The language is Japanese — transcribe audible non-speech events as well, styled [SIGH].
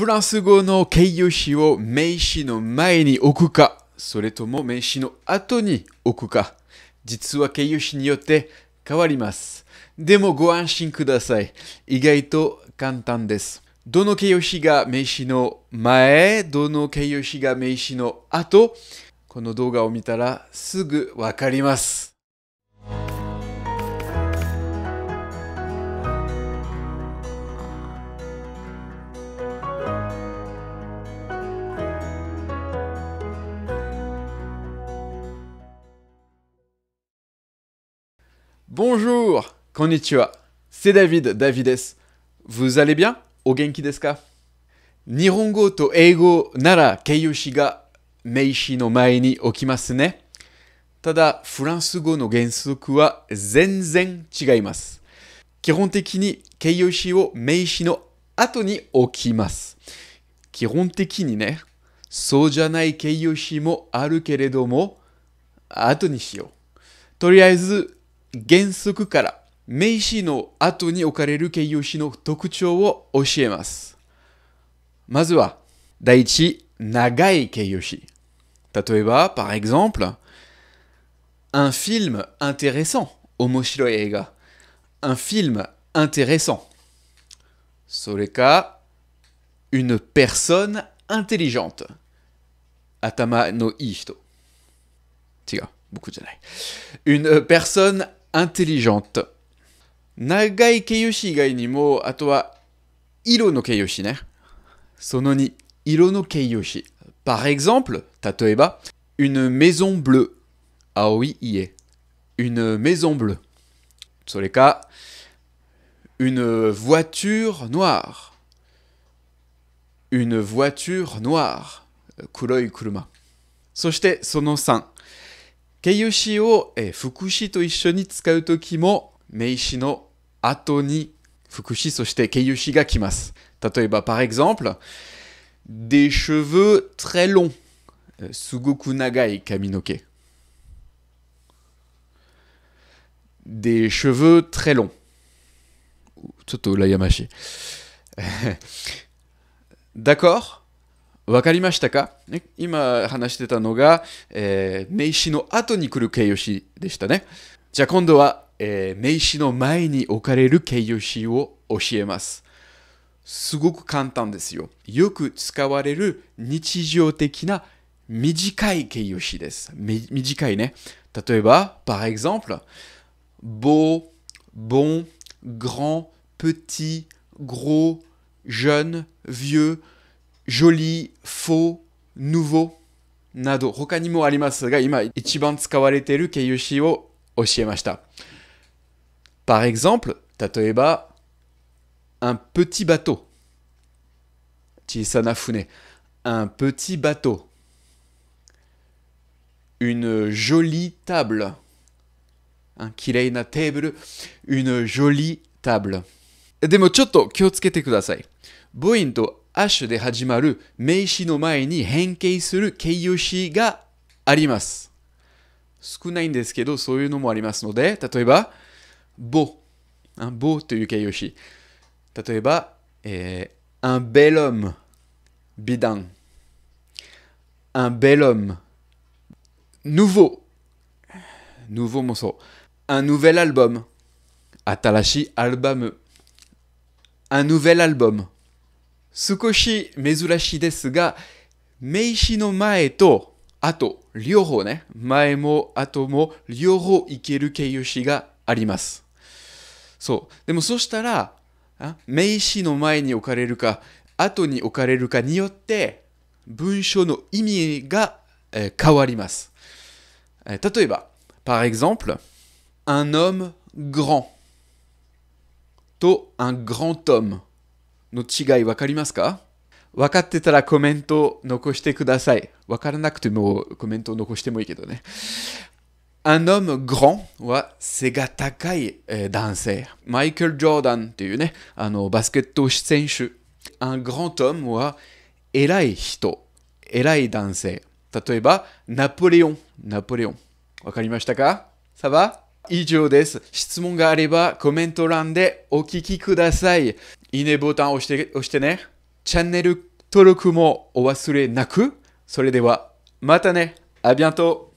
フランス語の形容詞を名詞の前に置くか、それとも名詞の後に置くか、実は形容詞によって変わります。でもご安心ください。意外と簡単です。どの形容詞が名詞の前、どの形容詞が名詞の後、この動画を見たらすぐわかります。Bonjour, konnichiwa, c'est David Davides. Vous allez bien? O genki desu ka? Nihongo to eigo nara keiyoshi ga meishi no mae ni okimasu ne. ただ、フランス語の原則は全然違います。基本的に形容詞を名詞の後に置きます。基本的にね、そうじゃない形容詞もあるけれども、後にしよう。とりあえず、Gensuku Kara, Meishino Atoni Okareru Keyoshino Tokuchihua Osiemas, Mazua, Daiichi Nagai Keyoshi, Tatoeba, par exemple, un film intéressant, Omoshiro Erega, un film intéressant, Soreka, une personne intelligente, Atama no Ishito, Tiga, beaucoup de likes, une personne intelligente. Nagai Keiyoshi ato Atoa Iro no Keiyoshi ne. Sono ni Iro no Keiyoshi. Par exemple, Tatoeba, une maison bleue. Aoi ie. Une maison bleue. cas une voiture noire. Une voiture noire. Kuroi kuruma. sono san. Keiyoshi o, e Fukushi to issho ni tsukau toki mo meishi no ato ni Fukushi soshite Keiyoshi ga kimasu. Tatoeba par exemple, des cheveux très longs. Euh, Sugoku nagai kaminoke. Des cheveux très longs. Toto layamashi. [LAUGHS] D'accord 分かりましたか、ね、今話してたのが、えー、名詞の後に来る形容詞でしたね。じゃあ今度は、えー、名詞の前に置かれる形容詞を教えます。すごく簡単ですよ。よく使われる日常的な短い形容詞です。短いね。例えば、par exemple, beau, bon, grand, petit, gros, jeune, vieux, joli, faux, nouveau, nado. Hoka ni mo arimasu ga, ima ichiban tsukawarete ru keiyushi wo oshiemashita. Par exemple, tatoeba, un petit bateau. Chisana fune. Un petit bateau. Une jolie table. Un kirei na table. Une jolie table. Demo chotto, kyo tsukete kudasai. Boin to h de hajimalu meishi no mae ni henkei suru keiyoshi ga arimasu sukunai ndesukedo sou iu no mo arimasu node tatoeba bo un bo te u tatoeba un bel homme bidan un bel homme nouveau nouveau so. un nouvel album Atalashi album un nouvel album 少し珍しいですが、名詞の前と後、両方ね、前も後も両方いける形容詞があります。そう。でもそしたら、名詞の前に置かれるか、後に置かれるかによって、文章の意味が、えー、変わります。えー、例えば、par exemple, un homme grand と un grand homme。の違い分かりますか分かってたらコメント残してください。分からなくてもコメント残してもいいけどね。ア n homme grand は背が高い、男性。マイケル・ジョーダンっていうね、あのバスケット選手。Un grand homme は偉い人、偉い男性。例えば、ナポレオン、ナポレオン。わかりましたかさば以上です。質問があればコメント欄でお聞きください。いいねボタンを押して押してね。チャンネル登録もお忘れなく。それでは、またね。あ、りがとう。